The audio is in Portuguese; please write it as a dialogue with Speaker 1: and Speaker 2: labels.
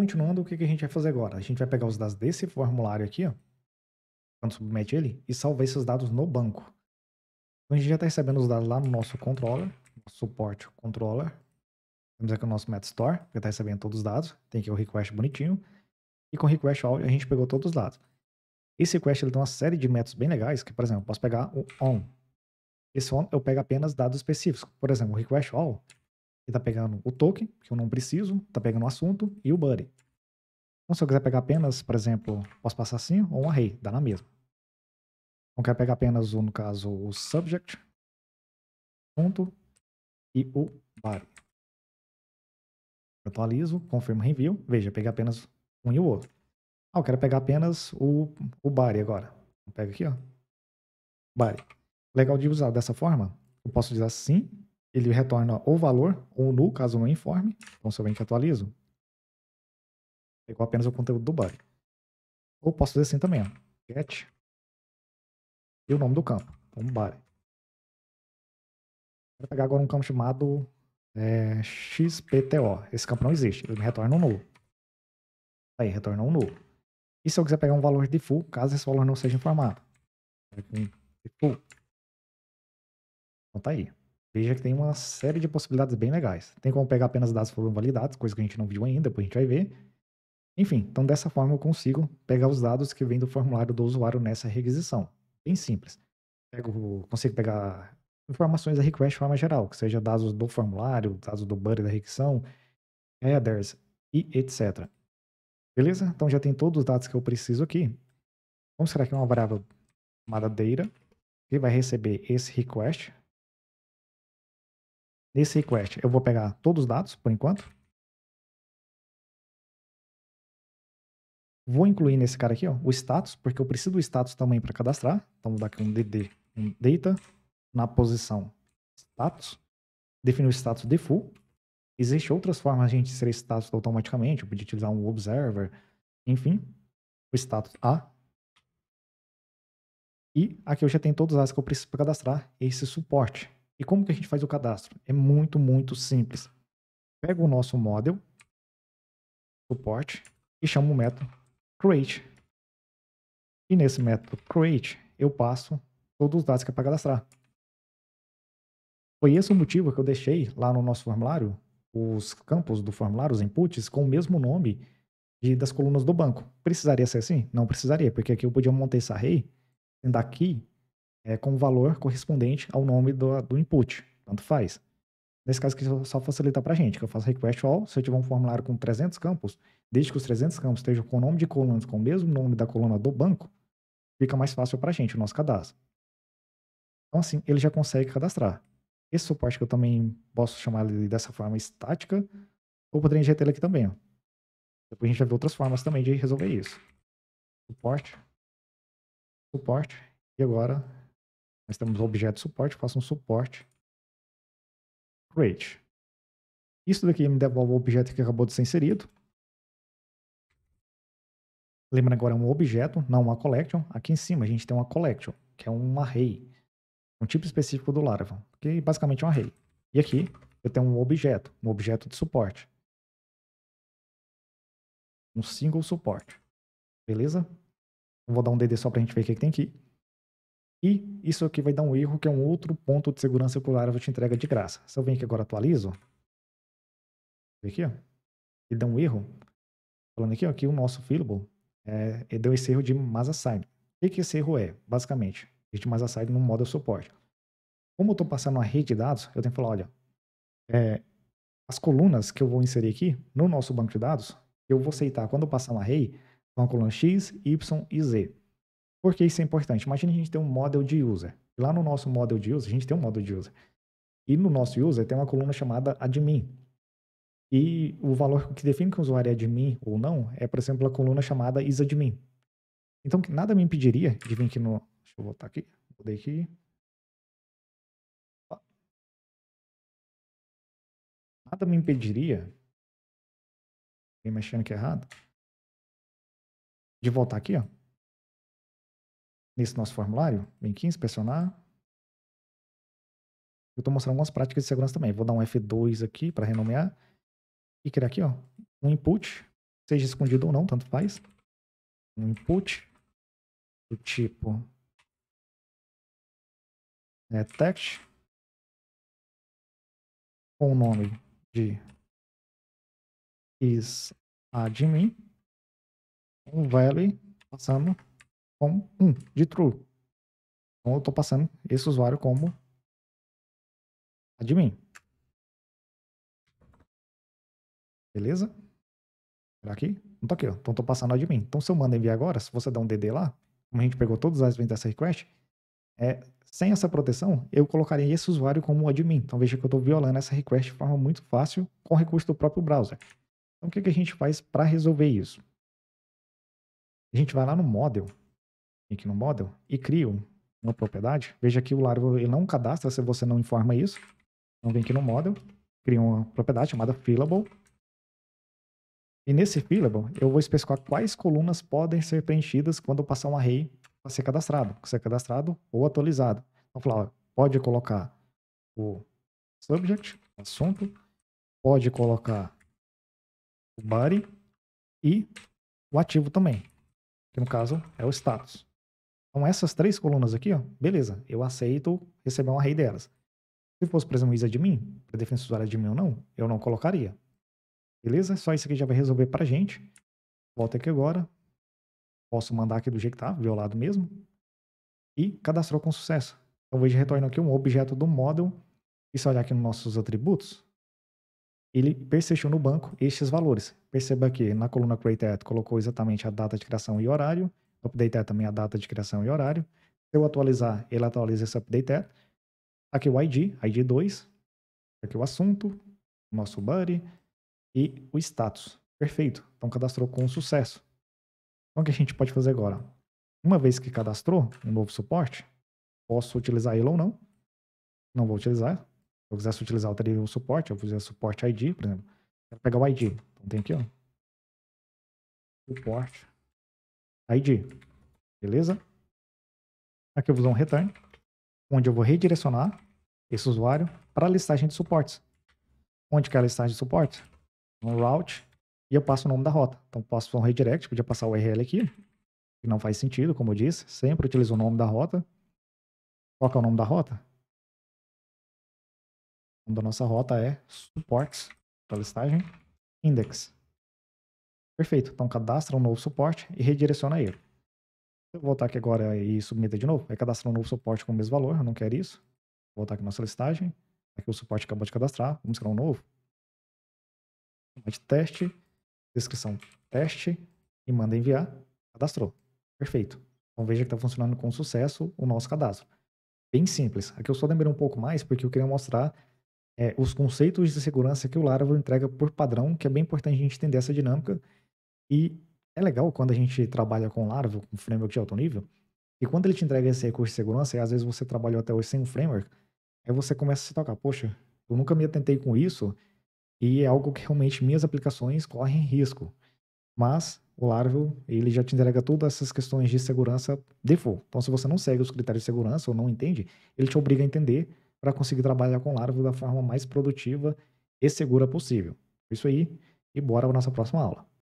Speaker 1: Continuando, o que, que a gente vai fazer agora? A gente vai pegar os dados desse formulário aqui, ó, quando submete ele, e salvar esses dados no banco. Então a gente já está recebendo os dados lá no nosso controller, nosso suporte controller. Temos aqui o nosso MetaStore, que está recebendo todos os dados. Tem aqui o request bonitinho. E com o request all a gente pegou todos os dados. Esse request ele tem uma série de métodos bem legais, que por exemplo, eu posso pegar o on. Esse on eu pego apenas dados específicos. Por exemplo, o request all que tá pegando o token, que eu não preciso, tá pegando o assunto, e o buddy. Então, se eu quiser pegar apenas, por exemplo, posso passar assim, ou um array, dá na mesma. Então, eu quero pegar apenas, o no caso, o subject, ponto, e o body. atualizo, confirmo review, veja, peguei apenas um e o outro. Ah, eu quero pegar apenas o, o body agora. pega aqui, ó. Body. Legal de usar dessa forma, eu posso dizer assim, ele retorna o valor, ou null caso não informe. Então, se eu venho que atualizo, pegou é apenas o conteúdo do body. Ou posso fazer assim também, ó, get e o nome do campo, então body. Vou pegar agora um campo chamado é, XPTO. Esse campo não existe, ele me retorna um null. Tá aí, retorna um null. E se eu quiser pegar um valor de full, caso esse valor não seja informado? Então tá aí veja que tem uma série de possibilidades bem legais. Tem como pegar apenas dados que foram validados, coisa que a gente não viu ainda, depois a gente vai ver. Enfim, então dessa forma eu consigo pegar os dados que vêm do formulário do usuário nessa requisição. Bem simples. Pego, consigo pegar informações da request de forma geral, que seja dados do formulário, dados do body da requisição, headers e etc. Beleza? Então já tem todos os dados que eu preciso aqui. Vamos criar aqui é uma variável chamada data, que vai receber esse request, Nesse request, eu vou pegar todos os dados, por enquanto. Vou incluir nesse cara aqui ó, o status, porque eu preciso do status também para cadastrar. Então, vou dar aqui um DD um data, na posição status. Definir o status default Existem outras formas de a gente inserir status automaticamente. Eu podia utilizar um observer, enfim. O status A e aqui eu já tenho todos os dados que eu preciso para cadastrar esse suporte. E como que a gente faz o cadastro? É muito, muito simples. Pega o nosso model, suporte, e chama o método create. E nesse método create, eu passo todos os dados que é para cadastrar. Foi esse o motivo que eu deixei lá no nosso formulário os campos do formulário, os inputs, com o mesmo nome de, das colunas do banco. Precisaria ser assim? Não precisaria, porque aqui eu podia montar esse array, sendo aqui é, com o valor correspondente ao nome do, do input. Tanto faz. Nesse caso aqui, só facilita para a gente, que eu faço request all. Se eu tiver um formulário com 300 campos, desde que os 300 campos estejam com o nome de colunas com o mesmo nome da coluna do banco, fica mais fácil para a gente o nosso cadastro. Então, assim, ele já consegue cadastrar. Esse suporte que eu também posso chamar ele dessa forma estática, ou poderia injetar ele aqui também. Ó. Depois a gente vai ver outras formas também de resolver isso. Suporte. Suporte. E agora nós temos objeto suporte, faço um suporte create. Isso daqui me devolve o objeto que acabou de ser inserido. Lembra agora é um objeto, não uma collection. Aqui em cima a gente tem uma collection, que é um array, um tipo específico do Laravel, que basicamente é um array. E aqui eu tenho um objeto, um objeto de suporte. Um single suporte. Beleza? vou dar um DD só para a gente ver o que, é que tem aqui. E isso aqui vai dar um erro, que é um outro ponto de segurança que o Laravel te entrega de graça. Se eu venho aqui agora atualizo, aqui, ó, ele dá um erro, falando aqui ó, que o nosso fillable é, ele é, deu esse erro de Masa Sign. O que, que esse erro é, basicamente? Rede Masa Sign no modo suporte. Como eu estou passando uma rede de dados, eu tenho que falar, olha, é, as colunas que eu vou inserir aqui no nosso banco de dados, eu vou aceitar quando eu passar um array, uma coluna x, y e z. Por que isso é importante? Imagina a gente ter um model de user. Lá no nosso model de user, a gente tem um model de user. E no nosso user tem uma coluna chamada admin. E o valor que define que o usuário é admin ou não é, por exemplo, a coluna chamada isadmin. Então, nada me impediria de vir aqui no... Deixa eu voltar aqui. Mudei aqui.
Speaker 2: Nada me impediria... Vim mexendo aqui errado. De voltar aqui, ó
Speaker 1: nesse nosso formulário. Vem aqui, inspecionar. Eu estou mostrando algumas práticas de segurança também. Vou dar um F2 aqui para renomear e criar aqui ó, um input, seja escondido ou não, tanto faz. Um input do
Speaker 2: tipo text com o nome de is admin um value passando como 1 de true. Então eu estou passando esse usuário como
Speaker 1: admin. Beleza? Será aqui? Não tá aqui, ó. Então tô passando admin. Então se eu mando enviar agora, se você der um DD lá, como a gente pegou todos os admins dessa request, é, sem essa proteção, eu colocaria esse usuário como admin. Então veja que eu estou violando essa request de forma muito fácil com recurso do próprio browser. Então o que, que a gente faz para resolver isso? A gente vai lá no model aqui no model e crio uma propriedade, veja que o Laravel ele não cadastra se você não informa isso. Então vem aqui no model, cria uma propriedade chamada fillable. E nesse fillable, eu vou especificar quais colunas podem ser preenchidas quando eu passar um array para ser cadastrado, para ser cadastrado ou atualizado. Então, falar, ó, pode colocar o subject, assunto, pode colocar o body e o ativo também, que no caso é o status. Então, essas três colunas aqui, ó, beleza, eu aceito receber um array delas. Se fosse, por exemplo, isadmin, para definição usuária usuário admin ou não, eu não colocaria. Beleza? Só isso aqui já vai resolver para gente. Volta aqui agora. Posso mandar aqui do jeito que está, violado mesmo. E cadastrou com sucesso. Então, veja retorno aqui um objeto do model. E se olhar aqui nos nossos atributos, ele persistiu no banco estes valores. Perceba que na coluna create_at, colocou exatamente a data de criação e horário update é também a data de criação e horário. Se eu atualizar, ele atualiza esse update é. Aqui o ID, ID 2. Aqui o assunto, nosso body e o status. Perfeito. Então cadastrou com sucesso. Então o que a gente pode fazer agora? Uma vez que cadastrou um novo suporte, posso utilizar ele ou não. Não vou utilizar. Se eu quisesse utilizar, eu teria o suporte. Eu vou o suporte ID, por exemplo. Quero pegar o ID. Então tem aqui, ó. Suporte ID. Beleza? Aqui eu vou usar um return, onde eu vou redirecionar esse usuário para a listagem de suportes. Onde que é a listagem de suportes? No route, e eu passo o nome da rota. Então, posso fazer um redirect, podia passar o URL aqui, que não faz sentido, como eu disse. Sempre utilizo o nome da rota. Qual é o nome da rota? O nome da nossa rota é suportes para listagem index. Perfeito. Então cadastra um novo suporte e redireciona ele. Se eu voltar aqui agora e submeter de novo, vai é cadastrar um novo suporte com o mesmo valor, eu não quero isso. Vou voltar aqui na nossa listagem. Aqui o suporte acabou de cadastrar, vamos criar um novo. teste, descrição teste e manda enviar. Cadastrou. Perfeito. Então veja que está funcionando com sucesso o nosso cadastro. Bem simples. Aqui eu só demorei um pouco mais porque eu queria mostrar é, os conceitos de segurança que o Laravel entrega por padrão, que é bem importante a gente entender essa dinâmica e é legal quando a gente trabalha com Laravel, com framework de alto nível, e quando ele te entrega esse recurso de segurança, e às vezes você trabalhou até hoje sem um framework, aí você começa a se tocar, poxa, eu nunca me atentei com isso, e é algo que realmente minhas aplicações correm risco. Mas o Laravel, ele já te entrega todas essas questões de segurança default. Então, se você não segue os critérios de segurança ou não entende, ele te obriga a entender para conseguir trabalhar com Laravel da forma mais produtiva e segura possível. É isso aí, e bora para nossa próxima
Speaker 2: aula.